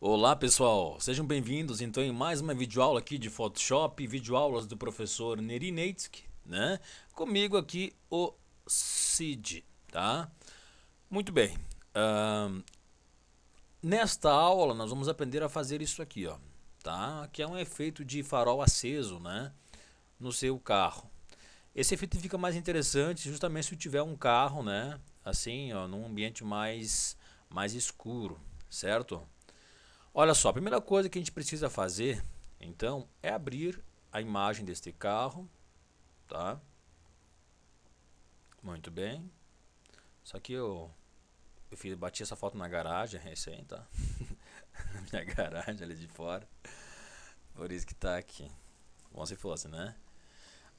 Olá pessoal, sejam bem-vindos então em mais uma videoaula aqui de Photoshop, videoaulas do professor Neri Neitzke, né? Comigo aqui o Cid, tá? Muito bem, uh, nesta aula nós vamos aprender a fazer isso aqui, ó, tá? Que é um efeito de farol aceso, né? No seu carro. Esse efeito fica mais interessante justamente se tiver um carro, né? Assim, ó, num ambiente mais, mais escuro, certo? Olha só, a primeira coisa que a gente precisa fazer, então, é abrir a imagem deste carro, tá? Muito bem. Só que eu, eu fiz, bati essa foto na garagem é recém, tá? na minha garagem ali de fora. Por isso que tá aqui. Bom se fosse, né?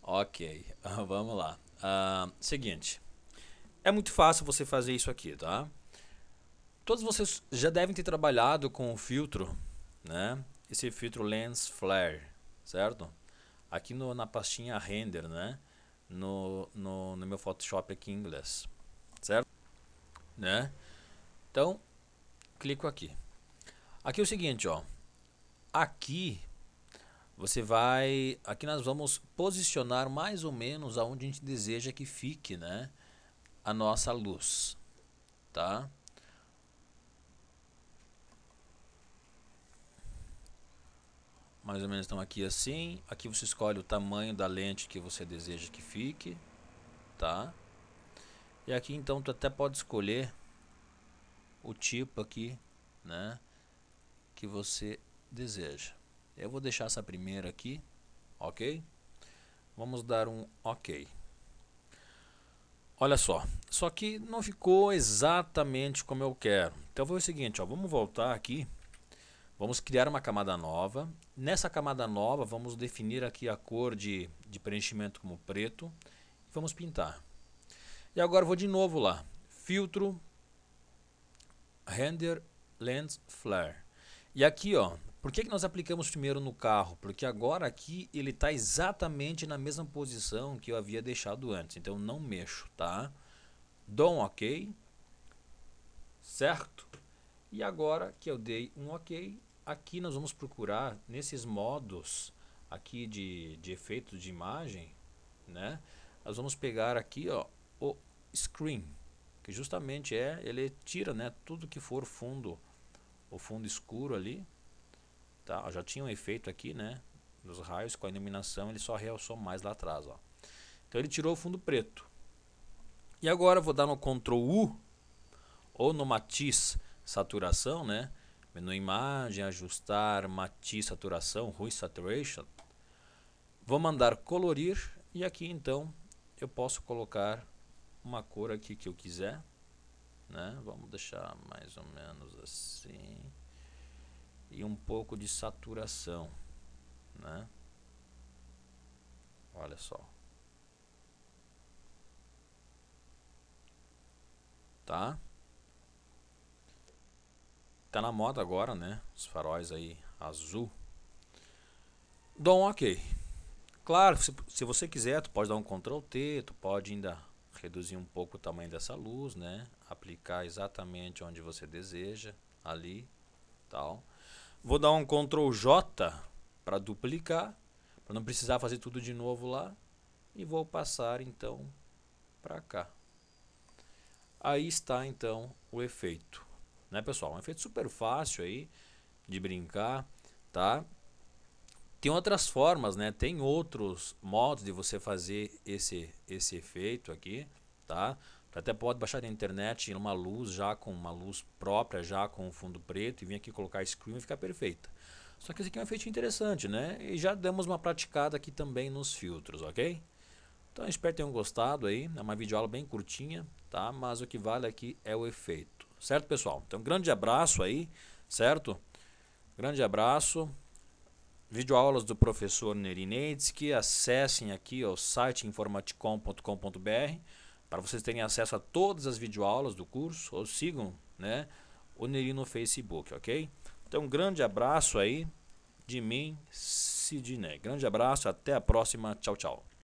Ok, vamos lá. Uh, seguinte. É muito fácil você fazer isso aqui, tá? Todos vocês já devem ter trabalhado com o filtro, né? Esse filtro Lens Flare, certo? Aqui no, na pastinha Render, né? No, no, no meu Photoshop aqui em inglês, certo? Né? Então, clico aqui. Aqui é o seguinte, ó. Aqui você vai, aqui nós vamos posicionar mais ou menos aonde a gente deseja que fique, né, a nossa luz, tá? mais ou menos estão aqui assim. Aqui você escolhe o tamanho da lente que você deseja que fique, tá? E aqui então tu até pode escolher o tipo aqui, né, que você deseja. Eu vou deixar essa primeira aqui, ok? Vamos dar um ok. Olha só, só que não ficou exatamente como eu quero. Então vou o seguinte, ó, vamos voltar aqui Vamos criar uma camada nova. Nessa camada nova, vamos definir aqui a cor de, de preenchimento como preto. E vamos pintar. E agora vou de novo lá. Filtro, Render, Lens, Flare. E aqui, ó, por que, que nós aplicamos primeiro no carro? Porque agora aqui ele está exatamente na mesma posição que eu havia deixado antes. Então não mexo, tá? Dou um OK. Certo? E agora que eu dei um OK, Aqui nós vamos procurar nesses modos aqui de, de efeito de imagem, né? Nós vamos pegar aqui ó, o screen, que justamente é, ele tira né, tudo que for fundo, o fundo escuro ali. Tá? Ó, já tinha um efeito aqui, né? Dos raios com a iluminação, ele só realçou mais lá atrás. Ó. Então ele tirou o fundo preto. E agora eu vou dar no Ctrl U ou no matiz saturação, né? menu imagem, ajustar matiz, saturação, RUI saturation. Vou mandar colorir e aqui então eu posso colocar uma cor aqui que eu quiser, né? Vamos deixar mais ou menos assim e um pouco de saturação, né? Olha só. Tá? Tá na moda agora, né? Os faróis aí azul. Dá um OK. Claro, se, se você quiser, tu pode dar um Ctrl T, tu pode ainda reduzir um pouco o tamanho dessa luz, né? Aplicar exatamente onde você deseja, ali, tal. Vou dar um Ctrl J para duplicar, para não precisar fazer tudo de novo lá. E vou passar então para cá. Aí está então o efeito né, pessoal? Um efeito super fácil aí de brincar, tá? Tem outras formas, né? Tem outros modos de você fazer esse, esse efeito aqui, tá? Você até pode baixar na internet uma luz já com uma luz própria, já com um fundo preto e vir aqui colocar screen e ficar perfeita. Só que esse aqui é um efeito interessante, né? E já demos uma praticada aqui também nos filtros, ok? Então espero que tenham gostado aí, é uma videoaula bem curtinha, tá? Mas o que vale aqui é o efeito. Certo, pessoal? Então, grande abraço aí, certo? Grande abraço. Videoaulas do professor Nerineidsky. Acessem aqui ó, o site informaticom.com.br para vocês terem acesso a todas as videoaulas do curso ou sigam né, o Neri no Facebook, ok? Então, um grande abraço aí de mim, Sidney. Grande abraço, até a próxima. Tchau, tchau.